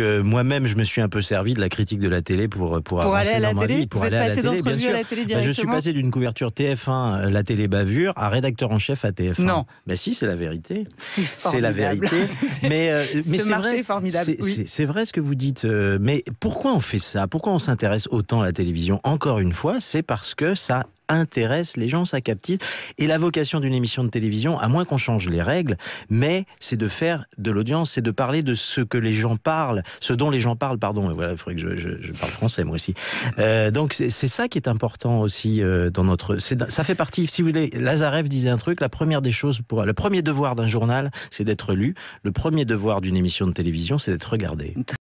moi-même, je me suis un peu servi de la critique de la télé pour pour, aller à la télé. pour aller à la télé bah, je suis passé d'une couverture TF1, euh, la télé bavure, à rédacteur en chef à TF1. Non, mais bah, si, c'est la vérité. C'est la vérité. Euh, mais c'est vrai. formidable. C'est vrai ce que vous dites. Euh, mais pourquoi on fait ça Pourquoi on s'intéresse autant à la télévision Encore une fois, c'est parce que ça intéresse les gens, ça captive. Et la vocation d'une émission de télévision, à moins qu'on change les règles, mais c'est de faire de l'audience, c'est de parler de ce que les gens parlent, ce dont les gens parlent, pardon, voilà, il faudrait que je, parle français moi aussi. Euh, donc c'est ça qui est important aussi euh, dans notre... Ça fait partie, si vous voulez, Lazarev disait un truc, la première des choses, pour, le premier devoir d'un journal, c'est d'être lu, le premier devoir d'une émission de télévision, c'est d'être regardé.